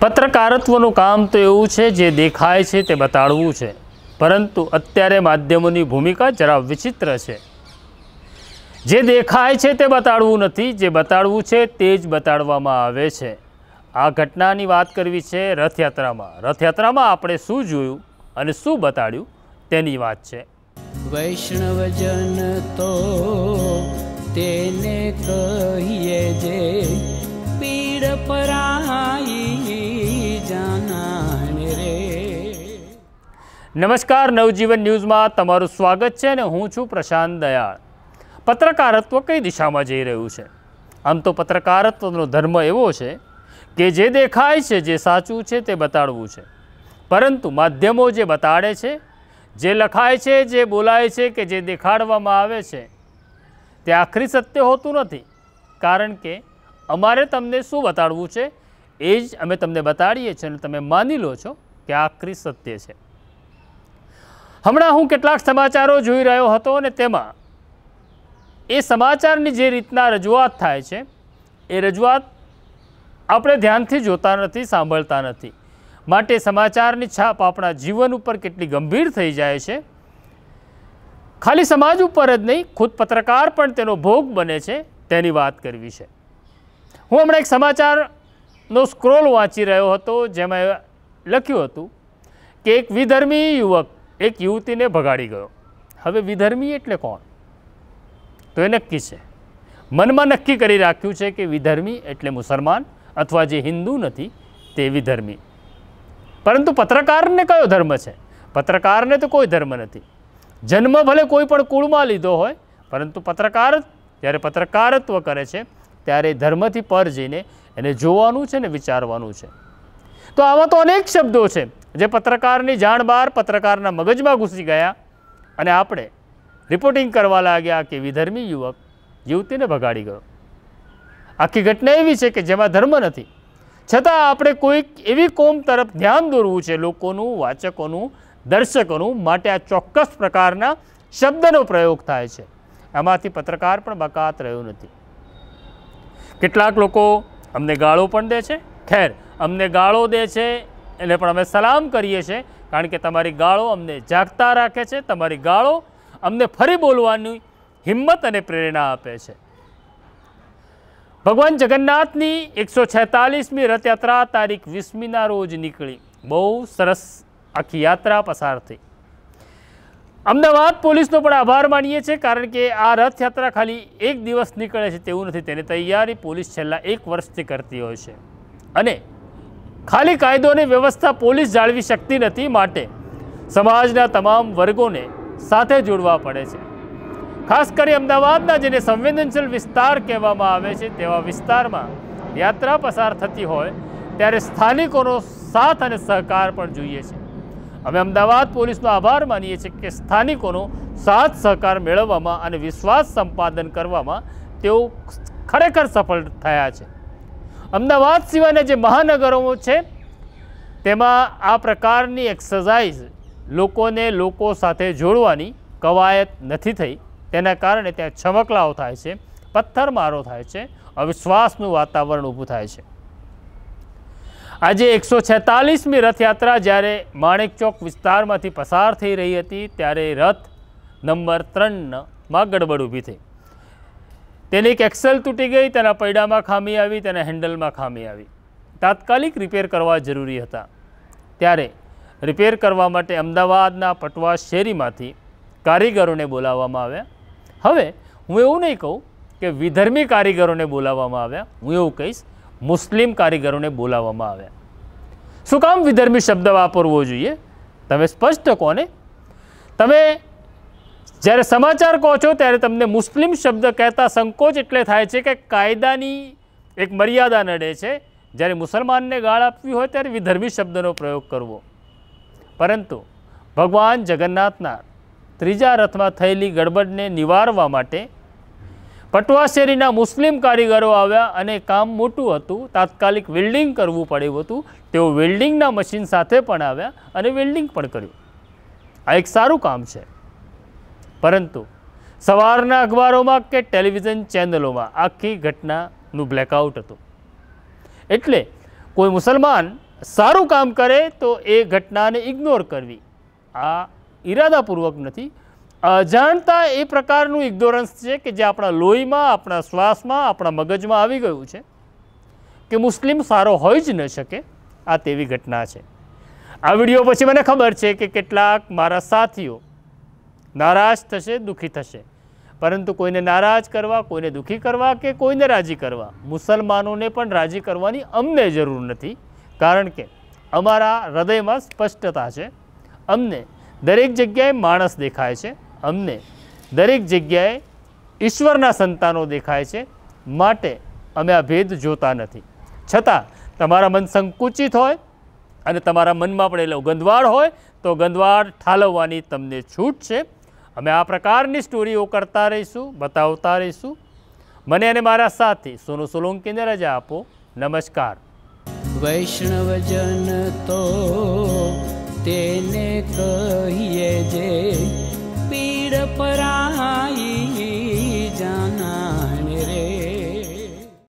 પત્રકારત્વનું કામ તો એવું છે જે દેખાય છે તે બતાડવું છે પરંતુ અત્યારે માધ્યમોની ભૂમિકા જરા વિચિત્ર છે જે દેખાય છે તે બતાડવું નથી જે બતાડવું છે તે જ બતાડવામાં આવે છે આ ઘટનાની વાત કરવી છે રથયાત્રામાં રથયાત્રામાં આપણે શું જોયું અને શું બતાડ્યું તેની વાત છે વૈષ્ણવજન તો તેને કહીએ જે નમસ્કાર નવજીવન ન્યૂઝમાં તમારું સ્વાગત છે અને હું છું પ્રશાંત દયાળ પત્રકારત્વ કઈ દિશામાં જઈ રહ્યું છે આમ તો પત્રકારત્વનો ધર્મ એવો છે કે જે દેખાય છે જે સાચું છે તે બતાડવું છે પરંતુ માધ્યમો જે બતાડે છે જે લખાય છે જે બોલાય છે કે જે દેખાડવામાં આવે છે તે આખરી સત્ય હોતું નથી કારણ કે અમારે તમને શું બતાડવું છે એ જ અમે તમને બતાડીએ છીએ અને તમે માની લો છો કે આખરી સત્ય છે હમણાં હું કેટલાક સમાચારો જોઈ રહ્યો હતો અને તેમાં એ સમાચારની જે રીતના રજૂઆત થાય છે એ રજૂઆત આપણે ધ્યાનથી જોતા નથી સાંભળતા નથી માટે સમાચારની છાપ આપણા જીવન ઉપર કેટલી ગંભીર થઈ જાય છે ખાલી સમાજ ઉપર જ નહીં ખુદ પત્રકાર પણ તેનો ભોગ બને છે તેની વાત કરવી છે હું હમણાં એક સમાચારનો સ્ક્રોલ વાંચી રહ્યો હતો જેમાં લખ્યું હતું કે એક વિધર્મી યુવક એક યુવતીને ભગાડી ગયો હવે વિધર્મી એટલે કોણ તો એ નક્કી છે મનમાં નક્કી કરી રાખ્યું છે કે વિધર્મી એટલે મુસલમાન અથવા જે હિન્દુ નથી તે વિધર્મી પરંતુ પત્રકારને કયો ધર્મ છે પત્રકારને તો કોઈ ધર્મ નથી જન્મ ભલે કોઈ પણ કુળમાં લીધો હોય પરંતુ પત્રકાર જ્યારે પત્રકારત્વ કરે છે ત્યારે ધર્મથી પર જઈને એને જોવાનું છે ને વિચારવાનું છે તો આવા તો અનેક શબ્દો છે જે પત્રકારની જાણ બહાર પત્રકારના મગજમાં ઘૂસી ગયા અને આપણે રિપોર્ટિંગ કરવા લાગ્યા કે વિધર્મી યુવક યુવતીને ભગાડી ગયો આખી ઘટના એવી છે કે જેમાં ધર્મ નથી છતાં આપણે કોઈક એવી કોમ તરફ ધ્યાન દોરવું છે લોકોનું વાચકોનું દર્શકોનું માટે આ ચોક્કસ પ્રકારના શબ્દનો પ્રયોગ થાય છે એમાંથી પત્રકાર પણ બકાત રહ્યો નથી કેટલાક લોકો અમને ગાળો પણ દે છે ખેર અમને ગાળો દે છે એને પણ અમે સલામ કરીએ છીએ કારણ કે તમારી ગાળો અમને જાગતા રાખે છે તમારી ગાળો અમને ફરી બોલવાની હિંમત અને પ્રેરણા આપે છે ભગવાન જગન્નાથની એકસો છેતાલીસમી રથયાત્રા તારીખ વીસમીના રોજ નીકળી બહુ સરસ આખી યાત્રા પસાર થઈ અમદાવાદ પોલીસનો પણ આભાર માનીએ છીએ કારણ કે આ રથયાત્રા ખાલી એક દિવસ નીકળે છે તેવું નથી તેની તૈયારી પોલીસ છેલ્લા એક વર્ષથી કરતી હોય છે અને ખાલી કાયદોની વ્યવસ્થા પોલીસ જાળવી શકતી નથી માટે સમાજના તમામ વર્ગોને સાથે જોડવા પડે છે ખાસ કરી અમદાવાદના જેને સંવેદનશીલ વિસ્તાર કહેવામાં આવે છે તેવા વિસ્તારમાં યાત્રા પસાર થતી હોય ત્યારે સ્થાનિકોનો સાથ અને સહકાર પણ જોઈએ છે અમે અમદાવાદ પોલીસનો આભાર માનીએ છીએ કે સ્થાનિકોનો સાથ સહકાર મેળવવામાં અને વિશ્વાસ સંપાદન કરવામાં તેઓ ખરેખર સફળ થયા છે અમદાવાદ સિવાયના જે મહાનગરો છે તેમાં આ પ્રકારની એક્સરસાઇઝ લોકોને લોકો સાથે જોડવાની કવાયત નથી થઈ તેના કારણે ત્યાં છમકલાઓ થાય છે પથ્થરમારો થાય છે અવિશ્વાસનું વાતાવરણ ઊભું થાય છે આજે એકસો છેતાલીસમી રથયાત્રા જ્યારે માણેકચોક વિસ્તારમાંથી પસાર થઈ રહી હતી ત્યારે રથ નંબર ત્રણમાં ગડબડ ઊભી થઈ તેની એક એક્સેલ તૂટી ગઈ તેના પૈડામાં ખામી આવી તેના હેન્ડલમાં ખામી આવી તાત્કાલિક રિપેર કરવા જરૂરી હતા ત્યારે રિપેર કરવા માટે અમદાવાદના પટવા શેરીમાંથી કારીગરોને બોલાવવામાં આવ્યા હવે હું એવું નહીં કહું કે વિધર્મી કારીગરોને બોલાવવામાં આવ્યા હું એવું કહીશ મુસ્લિમ કારીગરોને બોલાવવામાં આવ્યા શું કામ વિધર્મી શબ્દ વાપરવો જોઈએ તમે સ્પષ્ટ કોને તમે જ્યારે સમાચાર કહો છો ત્યારે તમને મુસ્લિમ શબ્દ કહેતા સંકોચ એટલે થાય છે કે કાયદાની એક મર્યાદા નડે છે જ્યારે મુસલમાનને ગાળ આપવી હોય ત્યારે વિધર્મી શબ્દનો પ્રયોગ કરવો પરંતુ ભગવાન જગન્નાથના ત્રીજા રથમાં થયેલી ગડબડને નિવારવા માટે પટવાશેરીના મુસ્લિમ કારીગરો આવ્યા અને કામ મોટું હતું તાત્કાલિક વેલ્ડિંગ કરવું પડ્યું હતું તેઓ વેલ્ડિંગના મશીન સાથે પણ આવ્યા અને વેલ્ડિંગ પણ કર્યું આ એક સારું કામ છે પરંતુ સવારના અખબારોમાં કે ટેલિવિઝન ચેનલોમાં આખી ઘટનાનું બ્લેકઆઉટ હતું એટલે કોઈ મુસલમાન સારું કામ કરે તો એ ઘટનાને ઇગ્નોર કરવી આ ઈરાદાપૂર્વક નથી અજાણતા એ પ્રકારનું ઇગ્નોરન્સ છે કે જે આપણા લોહીમાં આપણા શ્વાસમાં આપણા મગજમાં આવી ગયું છે કે મુસ્લિમ સારો હોઈ જ ન શકે આ તેવી ઘટના છે આ વિડીયો પછી મને ખબર છે કે કેટલાક મારા સાથીઓ નારાજ થશે દુઃખી થશે પરંતુ કોઈને નારાજ કરવા કોઈને દુઃખી કરવા કે કોઈને રાજી કરવા મુસલમાનોને પણ રાજી કરવાની અમને જરૂર નથી કારણ કે અમારા હૃદયમાં સ્પષ્ટતા છે અમને દરેક જગ્યાએ માણસ દેખાય છે અમને દરેક જગ્યાએ ઈશ્વરના સંતાનો દેખાય છે માટે અમે આ ભેદ જોતા નથી છતાં તમારા મન સંકુચિત હોય અને તમારા મનમાં પડેલો ગંધવાળ હોય તો ગંધવાળ ઠાલવવાની તમને છૂટ છે અમે આ પ્રકારની સ્ટોરીઓ કરતા રહીશું બતાવતા રહીશું મને અને મારા સાથી સોનુ સોલંકીને રજા આપો નમસ્કાર વૈષ્ણવજન